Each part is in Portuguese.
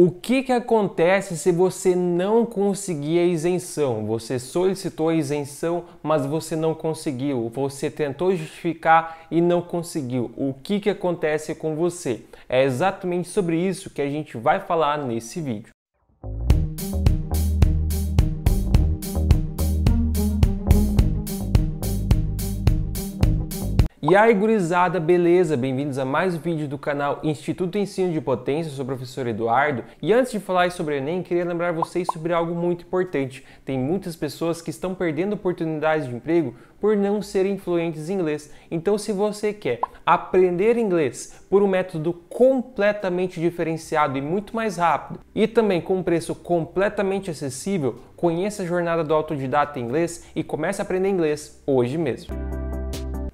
O que, que acontece se você não conseguir a isenção? Você solicitou a isenção, mas você não conseguiu. Você tentou justificar e não conseguiu. O que, que acontece com você? É exatamente sobre isso que a gente vai falar nesse vídeo. E aí, gurizada, beleza? Bem-vindos a mais um vídeo do canal Instituto Ensino de Potência, sou o professor Eduardo. E antes de falar sobre o Enem, queria lembrar vocês sobre algo muito importante. Tem muitas pessoas que estão perdendo oportunidades de emprego por não serem fluentes em inglês. Então, se você quer aprender inglês por um método completamente diferenciado e muito mais rápido, e também com um preço completamente acessível, conheça a jornada do autodidata em inglês e comece a aprender inglês hoje mesmo.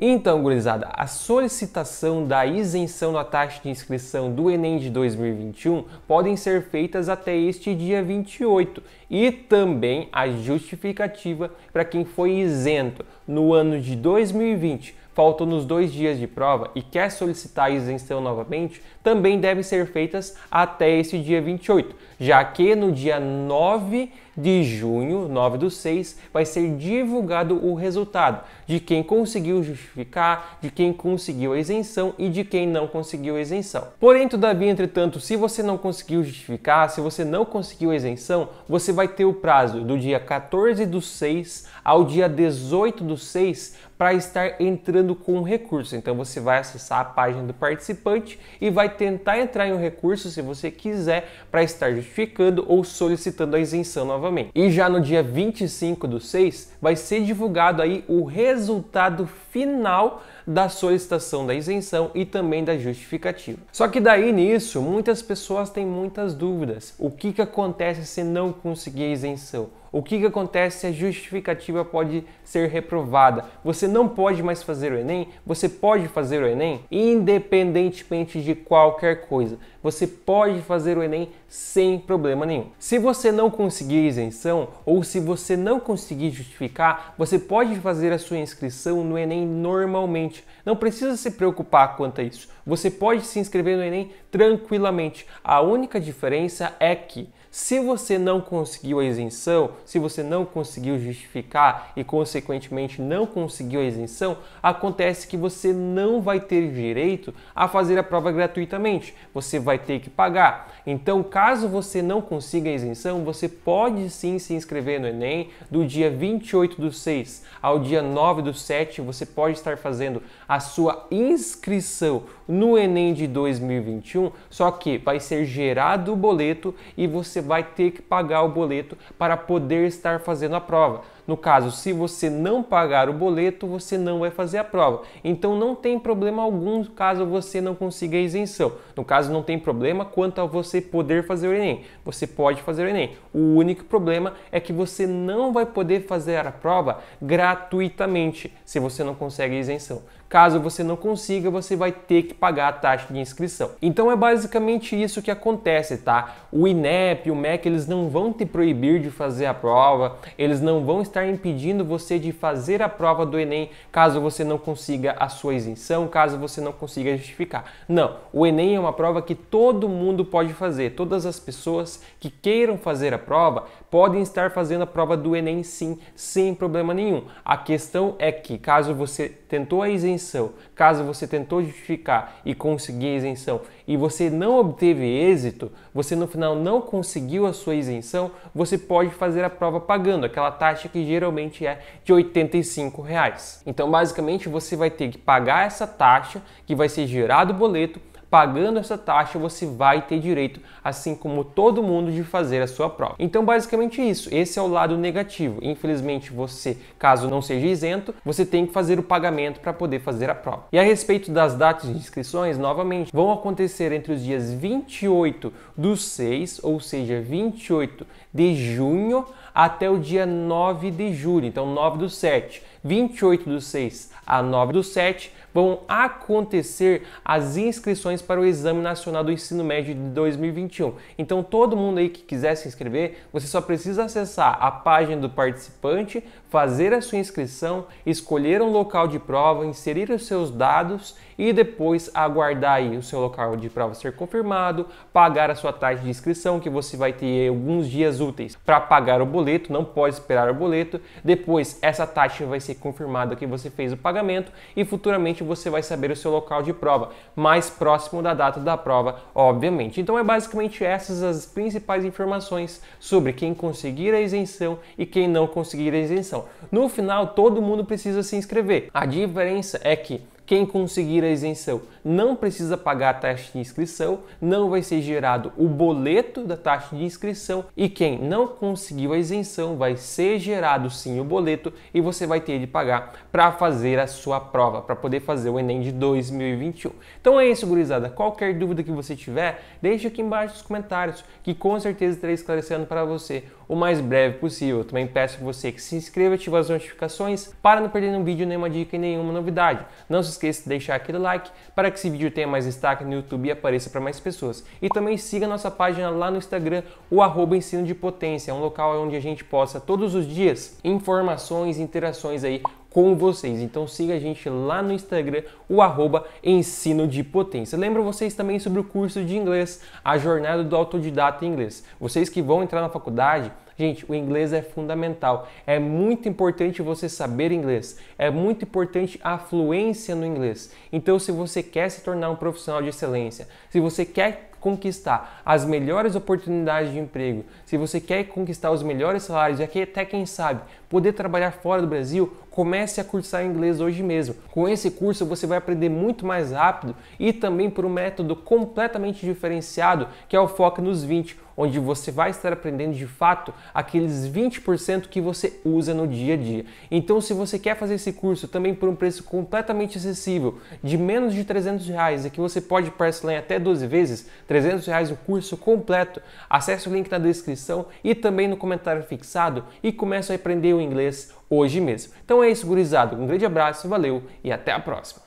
Então, gurizada, a solicitação da isenção da taxa de inscrição do Enem de 2021 podem ser feitas até este dia 28 e também a justificativa para quem foi isento no ano de 2020 faltam nos dois dias de prova e quer solicitar a isenção novamente, também devem ser feitas até esse dia 28, já que no dia 9 de junho, 9 do 6, vai ser divulgado o resultado de quem conseguiu justificar, de quem conseguiu a isenção e de quem não conseguiu a isenção. Porém, todavia, entretanto, se você não conseguiu justificar, se você não conseguiu a isenção, você vai ter o prazo do dia 14 do 6 ao dia 18 do 6 para estar entrando com um recurso. Então você vai acessar a página do participante e vai tentar entrar em um recurso se você quiser para estar justificando ou solicitando a isenção novamente. E já no dia 25 do 6 vai ser divulgado aí o resultado final da solicitação da isenção e também da justificativa. Só que daí nisso muitas pessoas têm muitas dúvidas. O que que acontece se não conseguir a isenção? o que, que acontece se a justificativa pode ser reprovada. Você não pode mais fazer o Enem, você pode fazer o Enem, independentemente de qualquer coisa. Você pode fazer o Enem sem problema nenhum. Se você não conseguir isenção ou se você não conseguir justificar, você pode fazer a sua inscrição no Enem normalmente. Não precisa se preocupar quanto a isso. Você pode se inscrever no Enem tranquilamente. A única diferença é que se você não conseguiu a isenção, se você não conseguiu justificar e, consequentemente, não conseguiu a isenção, acontece que você não vai ter direito a fazer a prova gratuitamente. Você vai ter que pagar. Então, caso você não consiga a isenção, você pode sim se inscrever no Enem do dia 28 do 6 ao dia 9 do 7. Você pode estar fazendo a sua inscrição no Enem de 2021, só que vai ser gerado o boleto e você vai ter que pagar o boleto para poder estar fazendo a prova. No caso, se você não pagar o boleto, você não vai fazer a prova. Então não tem problema algum caso você não consiga a isenção. No caso, não tem problema quanto a você poder fazer o Enem. Você pode fazer o Enem. O único problema é que você não vai poder fazer a prova gratuitamente se você não consegue a isenção. Caso você não consiga, você vai ter que pagar a taxa de inscrição. Então é basicamente isso que acontece, tá? O INEP, o MEC, eles não vão te proibir de fazer a prova, eles não vão estar impedindo você de fazer a prova do Enem caso você não consiga a sua isenção, caso você não consiga justificar. Não, o Enem é uma prova que todo mundo pode fazer. Todas as pessoas que queiram fazer a prova podem estar fazendo a prova do Enem sim, sem problema nenhum. A questão é que caso você tentou a isenção isenção. Caso você tentou justificar e conseguir a isenção e você não obteve êxito, você no final não conseguiu a sua isenção, você pode fazer a prova pagando aquela taxa que geralmente é de R$ 85. Reais. Então, basicamente, você vai ter que pagar essa taxa que vai ser gerado o boleto pagando essa taxa você vai ter direito, assim como todo mundo, de fazer a sua prova. Então, basicamente isso. Esse é o lado negativo. Infelizmente, você, caso não seja isento, você tem que fazer o pagamento para poder fazer a prova. E a respeito das datas de inscrições, novamente, vão acontecer entre os dias 28 do 6, ou seja, 28 de junho, até o dia 9 de julho. Então, 9 do 7, 28 do 6 a 9 do 7 vão acontecer as inscrições para o Exame Nacional do Ensino Médio de 2021. Então, todo mundo aí que quiser se inscrever, você só precisa acessar a página do participante, fazer a sua inscrição, escolher um local de prova, inserir os seus dados e depois aguardar aí o seu local de prova ser confirmado, pagar a sua taxa de inscrição, que você vai ter alguns dias úteis para pagar o boleto, não pode esperar o boleto. Depois, essa taxa vai ser confirmada que você fez o pagamento e futuramente você vai saber o seu local de prova, mais próximo da data da prova, obviamente. Então é basicamente essas as principais informações sobre quem conseguir a isenção e quem não conseguir a isenção. No final, todo mundo precisa se inscrever. A diferença é que quem conseguir a isenção não precisa pagar a taxa de inscrição, não vai ser gerado o boleto da taxa de inscrição e quem não conseguiu a isenção vai ser gerado sim o boleto e você vai ter de pagar para fazer a sua prova, para poder fazer o Enem de 2021. Então é isso, gurizada. Qualquer dúvida que você tiver, deixa aqui embaixo nos comentários que com certeza estarei esclarecendo para você o mais breve possível. Também peço a você que se inscreva, ative as notificações para não perder nenhum vídeo, nenhuma dica e nenhuma novidade. Não se esqueça de deixar aquele like para que esse vídeo tenha mais destaque no YouTube e apareça para mais pessoas. E também siga nossa página lá no Instagram, o arroba ensino de potência, um local onde a gente posta todos os dias informações e interações aí com vocês. Então siga a gente lá no Instagram, o arroba ensino de potência. Lembro vocês também sobre o curso de inglês, a jornada do autodidata em inglês. Vocês que vão entrar na faculdade, Gente, o inglês é fundamental. É muito importante você saber inglês. É muito importante a fluência no inglês. Então, se você quer se tornar um profissional de excelência, se você quer conquistar as melhores oportunidades de emprego, se você quer conquistar os melhores salários e até quem sabe poder trabalhar fora do Brasil, comece a cursar inglês hoje mesmo. Com esse curso você vai aprender muito mais rápido e também por um método completamente diferenciado, que é o foco nos 20, onde você vai estar aprendendo de fato aqueles 20% que você usa no dia a dia. Então, se você quer fazer esse curso também por um preço completamente acessível, de menos de 300 reais, e que você pode parcelar em até 12 vezes, 300 reais o curso completo, acesse o link na descrição e também no comentário fixado e comece a aprender o inglês hoje mesmo. Então é isso, gurizada. Um grande abraço, valeu e até a próxima.